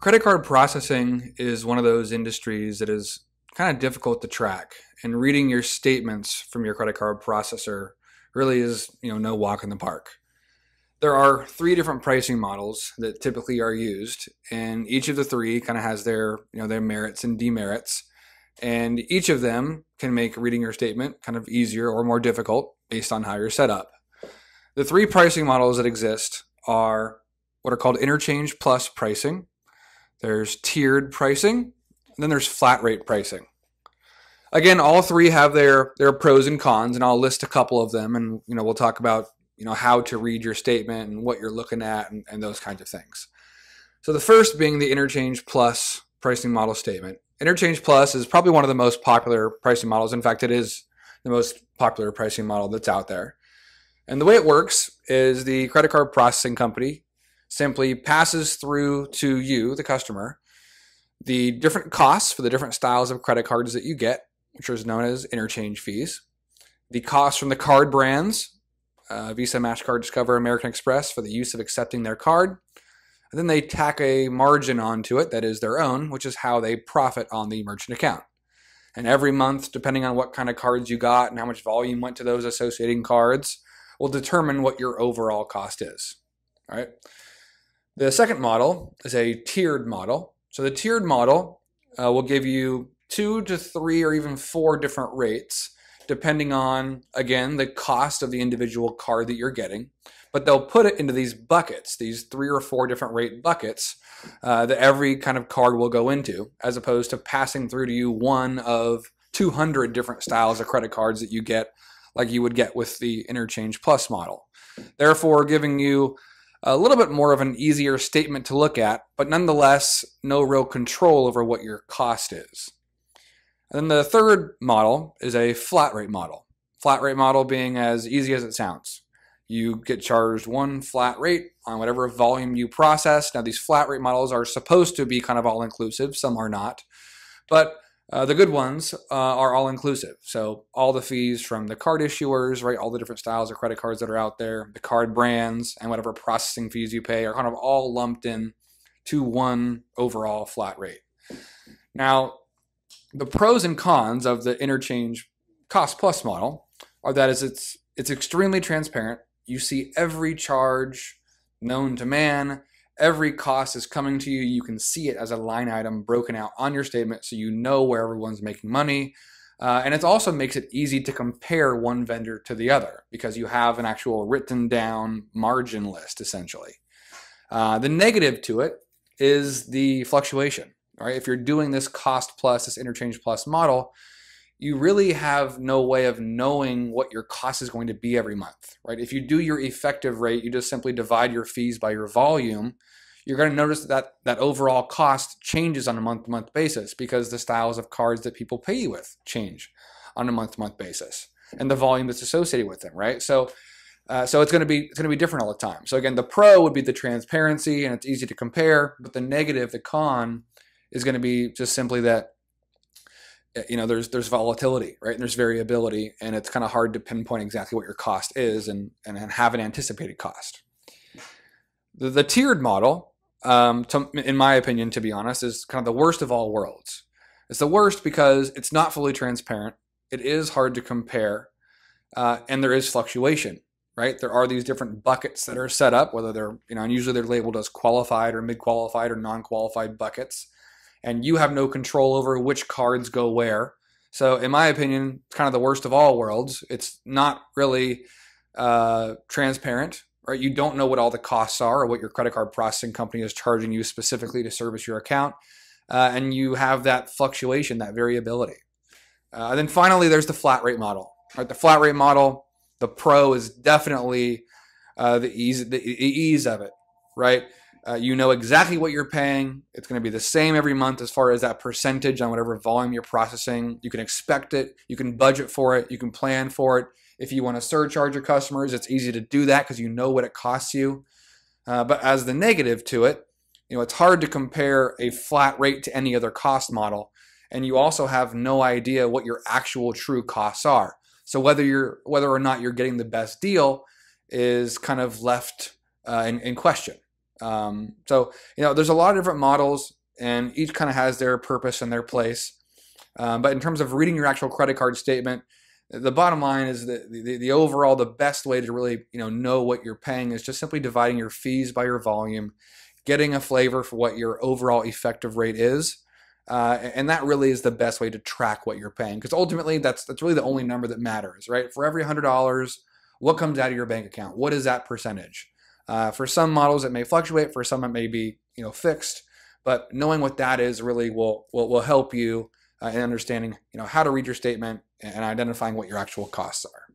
Credit card processing is one of those industries that is kind of difficult to track, and reading your statements from your credit card processor really is, you know, no walk in the park. There are three different pricing models that typically are used, and each of the three kind of has their, you know, their merits and demerits, and each of them can make reading your statement kind of easier or more difficult based on how you're set up. The three pricing models that exist are what are called interchange plus pricing, there's tiered pricing, and then there's flat rate pricing. Again, all three have their their pros and cons, and I'll list a couple of them, and you know we'll talk about you know how to read your statement and what you're looking at and, and those kinds of things. So the first being the interchange plus pricing model statement. Interchange plus is probably one of the most popular pricing models. In fact, it is the most popular pricing model that's out there. And the way it works is the credit card processing company simply passes through to you, the customer, the different costs for the different styles of credit cards that you get, which is known as interchange fees, the costs from the card brands, uh, Visa, MasterCard, Discover, American Express, for the use of accepting their card. And then they tack a margin onto it that is their own, which is how they profit on the merchant account. And every month, depending on what kind of cards you got and how much volume went to those associating cards, will determine what your overall cost is. All right. The second model is a tiered model. So the tiered model uh, will give you two to three or even four different rates, depending on, again, the cost of the individual card that you're getting. But they'll put it into these buckets, these three or four different rate buckets uh, that every kind of card will go into, as opposed to passing through to you one of 200 different styles of credit cards that you get, like you would get with the Interchange Plus model. Therefore, giving you a little bit more of an easier statement to look at, but nonetheless, no real control over what your cost is. And then the third model is a flat rate model. Flat rate model being as easy as it sounds. You get charged one flat rate on whatever volume you process. Now, these flat rate models are supposed to be kind of all inclusive, some are not. But uh, the good ones uh, are all inclusive. So all the fees from the card issuers, right, all the different styles of credit cards that are out there, the card brands, and whatever processing fees you pay are kind of all lumped in to one overall flat rate. Now, the pros and cons of the interchange cost plus model are that is it's it's extremely transparent. You see every charge known to man every cost is coming to you. You can see it as a line item broken out on your statement so you know where everyone's making money. Uh, and it also makes it easy to compare one vendor to the other because you have an actual written down margin list essentially. Uh, the negative to it is the fluctuation, right? If you're doing this cost plus, this interchange plus model, you really have no way of knowing what your cost is going to be every month, right? If you do your effective rate, you just simply divide your fees by your volume, you're going to notice that that overall cost changes on a month-to-month basis because the styles of cards that people pay you with change on a month-to-month basis and the volume that's associated with them, right? So uh, so it's going to be it's going to be different all the time. So again, the pro would be the transparency and it's easy to compare, but the negative, the con is going to be just simply that Eh, you know there's there's volatility right and there's variability and it's kind of hard to pinpoint exactly what your cost is and and have an anticipated cost the, the tiered model um, to, in my opinion to be honest is kind of the worst of all worlds it's the worst because it's not fully transparent it is hard to compare uh, and there is fluctuation right there are these different buckets that are set up whether they're you know and usually they're labeled as qualified or mid-qualified or non-qualified buckets and you have no control over which cards go where. So, in my opinion, it's kind of the worst of all worlds. It's not really uh, transparent, right? You don't know what all the costs are or what your credit card processing company is charging you specifically to service your account. Uh, and you have that fluctuation, that variability. Uh, then finally, there's the flat rate model. Right, the flat rate model, the pro is definitely uh, the ease the ease of it, right? Uh, you know exactly what you're paying. It's going to be the same every month as far as that percentage on whatever volume you're processing. You can expect it. You can budget for it. You can plan for it. If you want to surcharge your customers, it's easy to do that because you know what it costs you. Uh, but as the negative to it, you know it's hard to compare a flat rate to any other cost model, and you also have no idea what your actual true costs are. So whether you're whether or not you're getting the best deal is kind of left uh, in, in question. Um, so you know, there's a lot of different models, and each kind of has their purpose and their place. Um, but in terms of reading your actual credit card statement, the bottom line is that the, the, overall the best way to really you know know what you're paying is just simply dividing your fees by your volume, getting a flavor for what your overall effective rate is. Uh, and that really is the best way to track what you're paying because ultimately that's that's really the only number that matters, right? For every hundred dollars, what comes out of your bank account? What is that percentage? Uh, for some models, it may fluctuate. For some, it may be you know fixed. But knowing what that is really will will, will help you uh, in understanding you know how to read your statement and identifying what your actual costs are.